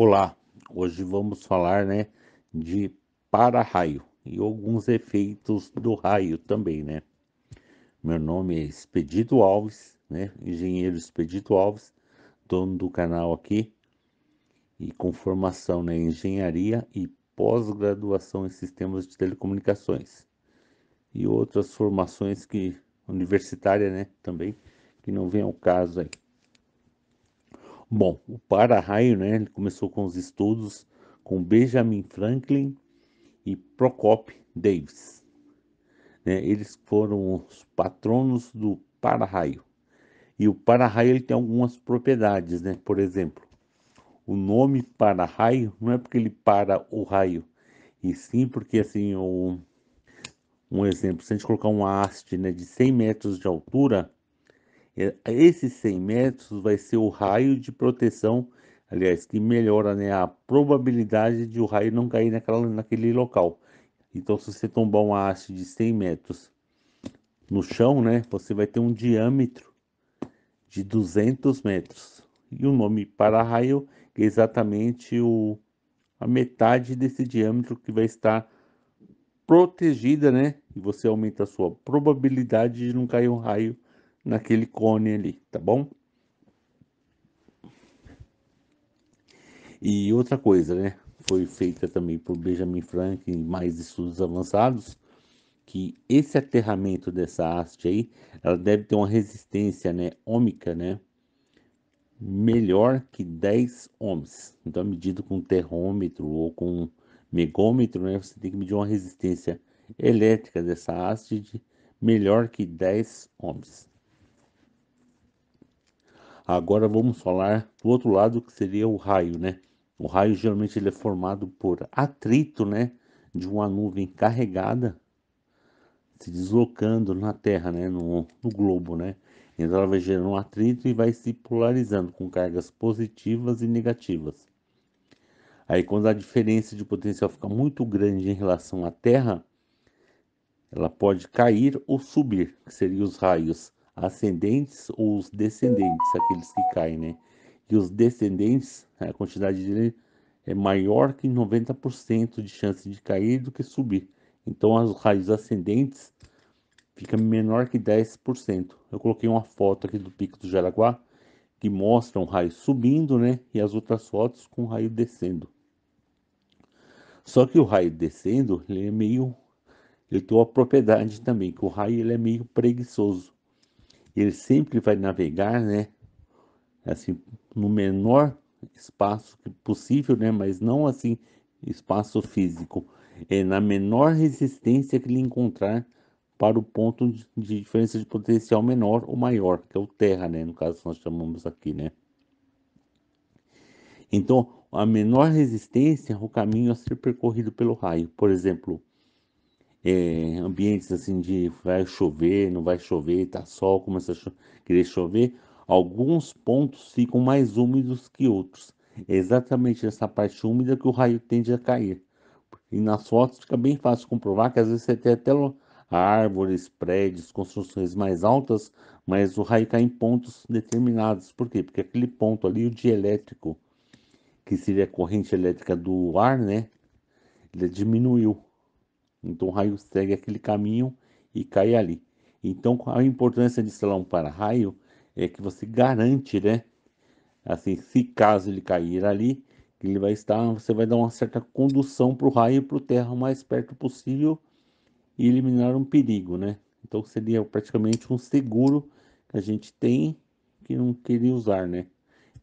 Olá, hoje vamos falar né, de para-raio e alguns efeitos do raio também, né? Meu nome é Expedito Alves, né? Engenheiro Expedito Alves, dono do canal aqui e com formação na né, engenharia e pós-graduação em sistemas de telecomunicações e outras formações que universitária, né, também, que não vem ao caso aí. Bom, o para-raio né, começou com os estudos com Benjamin Franklin e Procop Davis. Né, eles foram os patronos do para-raio. E o para-raio tem algumas propriedades, né? Por exemplo, o nome para-raio não é porque ele para o raio, e sim porque, assim, o, um exemplo, se a gente colocar uma haste né, de 100 metros de altura, é, Esses 100 metros vai ser o raio de proteção, aliás, que melhora né, a probabilidade de o raio não cair naquela, naquele local. Então, se você tombar uma haste de 100 metros no chão, né, você vai ter um diâmetro de 200 metros. E o nome para-raio é exatamente o, a metade desse diâmetro que vai estar protegida, né? E você aumenta a sua probabilidade de não cair um raio naquele cone ali, tá bom? E outra coisa, né? Foi feita também por Benjamin Franklin, mais estudos avançados, que esse aterramento dessa haste aí, ela deve ter uma resistência, né, ômica, né, melhor que 10 ohms. Então, medido com terrômetro ou com megômetro, né, você tem que medir uma resistência elétrica dessa haste de melhor que 10 ohms. Agora vamos falar do outro lado que seria o raio, né? O raio geralmente ele é formado por atrito, né, de uma nuvem carregada se deslocando na Terra, né, no, no globo, né? Então ela vai gerando um atrito e vai se polarizando com cargas positivas e negativas. Aí quando a diferença de potencial fica muito grande em relação à Terra, ela pode cair ou subir, que seriam os raios ascendentes ou os descendentes, aqueles que caem, né? E os descendentes, a quantidade dele é maior que 90% de chance de cair do que subir. Então, as raios ascendentes fica menor que 10%. Eu coloquei uma foto aqui do Pico do Jaraguá que mostra um raio subindo, né? E as outras fotos com o raio descendo. Só que o raio descendo, ele é meio ele tem uma propriedade também, que o raio ele é meio preguiçoso ele sempre vai navegar, né? Assim, no menor espaço possível, né? Mas não assim espaço físico, é na menor resistência que ele encontrar para o ponto de diferença de potencial menor ou maior, que é o terra, né? No caso nós chamamos aqui, né? Então, a menor resistência é o caminho a ser percorrido pelo raio. Por exemplo, é, ambientes assim de vai chover, não vai chover, tá sol, começa a cho querer chover, alguns pontos ficam mais úmidos que outros. É exatamente nessa parte úmida que o raio tende a cair. E nas fotos fica bem fácil comprovar que às vezes você tem até árvores, prédios, construções mais altas, mas o raio cai em pontos determinados. Por quê? Porque aquele ponto ali, o dielétrico, que seria a corrente elétrica do ar, né? Ele diminuiu. Então o raio segue aquele caminho e cai ali. Então a importância de instalar um para-raio é que você garante, né? Assim, se caso ele cair ali, ele vai estar, você vai dar uma certa condução para o raio para o terra o mais perto possível e eliminar um perigo, né? Então seria praticamente um seguro que a gente tem que não queria usar, né?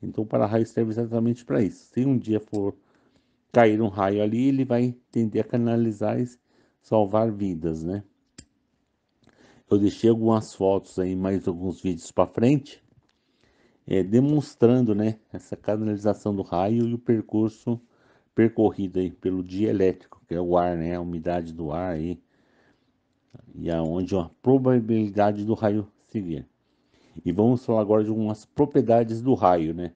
Então o para-raio serve exatamente para isso. Se um dia for cair um raio ali, ele vai tender a canalizar salvar vidas, né? Eu deixei algumas fotos aí, mais alguns vídeos para frente, é, demonstrando, né, essa canalização do raio e o percurso percorrido aí pelo dielétrico, que é o ar, né, a umidade do ar aí, e aonde a probabilidade do raio seguir. E vamos falar agora de algumas propriedades do raio, né?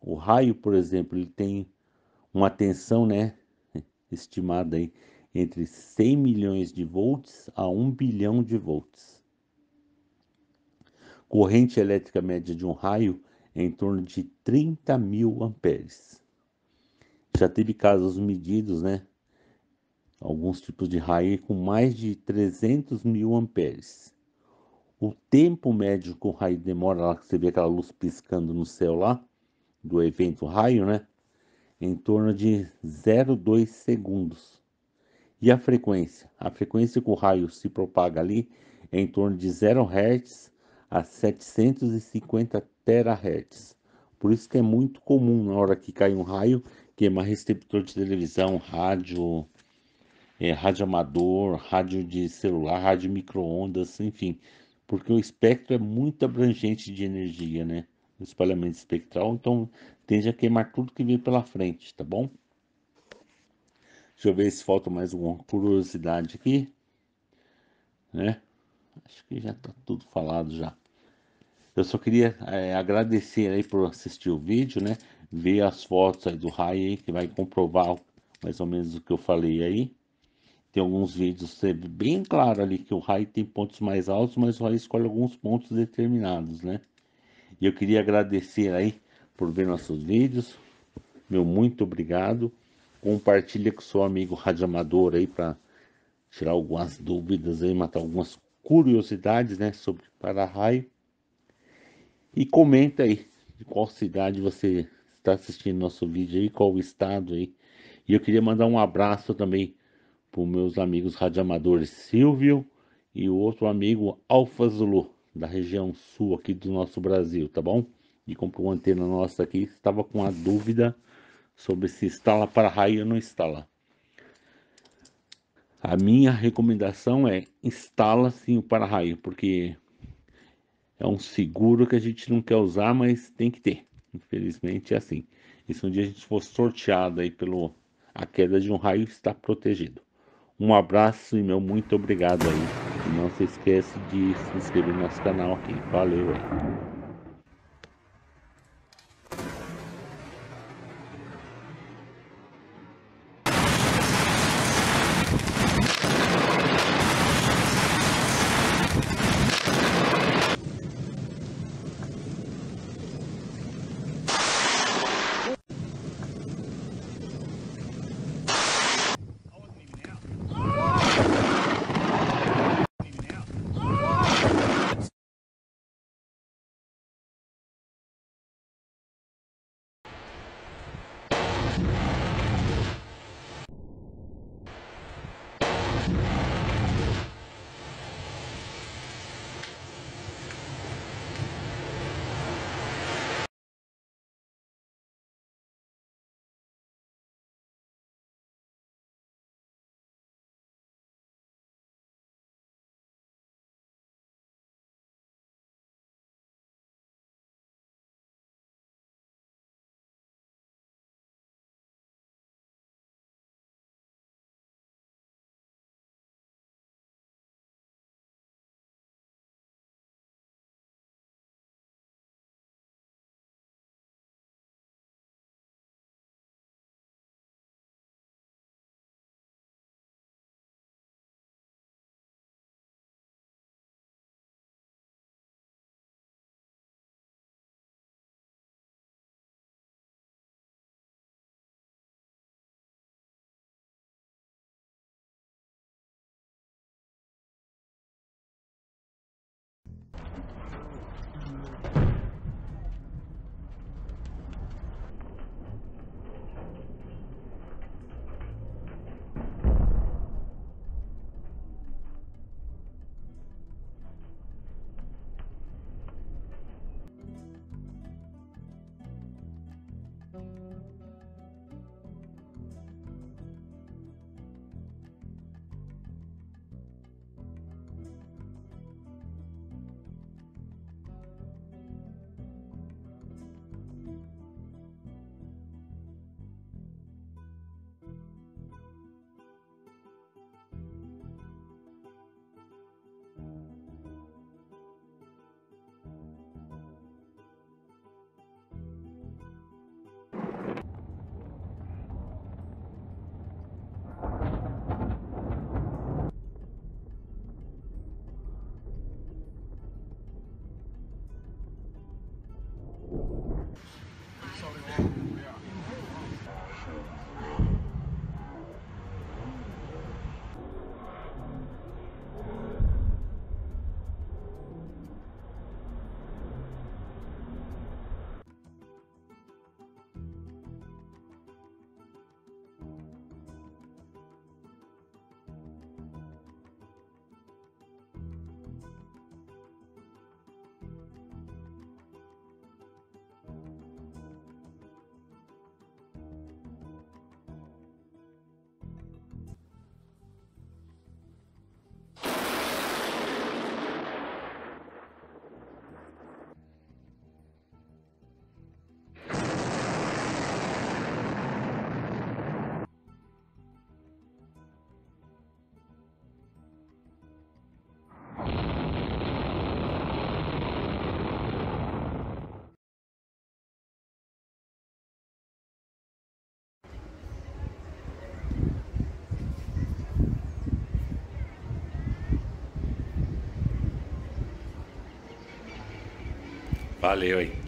O raio, por exemplo, ele tem uma tensão, né, estimada aí entre 100 milhões de volts a 1 bilhão de volts. Corrente elétrica média de um raio é em torno de 30 mil amperes. Já teve casos medidos, né? Alguns tipos de raio com mais de 300 mil amperes. O tempo médio que o raio demora, lá que você vê aquela luz piscando no céu lá, do evento raio, né? Em torno de 0,2 segundos e a frequência? A frequência que o raio se propaga ali é em torno de 0 Hz a 750 terahertz. Por isso que é muito comum na hora que cai um raio queimar receptor de televisão, rádio, é, rádio amador, rádio de celular, rádio microondas, enfim, porque o espectro é muito abrangente de energia, né? O espalhamento espectral, então tende a queimar tudo que vem pela frente, tá bom? Deixa eu ver se falta mais alguma curiosidade aqui. Né? Acho que já está tudo falado já. Eu só queria é, agradecer aí por assistir o vídeo, né? Ver as fotos aí do Rai aí, que vai comprovar mais ou menos o que eu falei aí. Tem alguns vídeos, é bem claro ali que o Rai tem pontos mais altos, mas o Rai escolhe alguns pontos determinados, né? E eu queria agradecer aí por ver nossos vídeos. Meu muito obrigado compartilha com seu amigo amador aí para tirar algumas dúvidas aí, matar algumas curiosidades, né, sobre para-raio. E comenta aí de qual cidade você está assistindo nosso vídeo aí, qual o estado aí. E eu queria mandar um abraço também para os meus amigos radioamadores Silvio e o outro amigo Alfa Zulu, da região sul aqui do nosso Brasil, tá bom? E comprou uma antena nossa aqui, estava com a dúvida sobre se instala para raio ou não instala. A minha recomendação é instala sim o para-raio, porque é um seguro que a gente não quer usar, mas tem que ter. Infelizmente é assim. E se um dia a gente for sorteado aí pelo a queda de um raio, está protegido. Um abraço e meu muito obrigado aí. E não se esquece de se inscrever no nosso canal aqui. Valeu aí. Yeah. Valeu aí.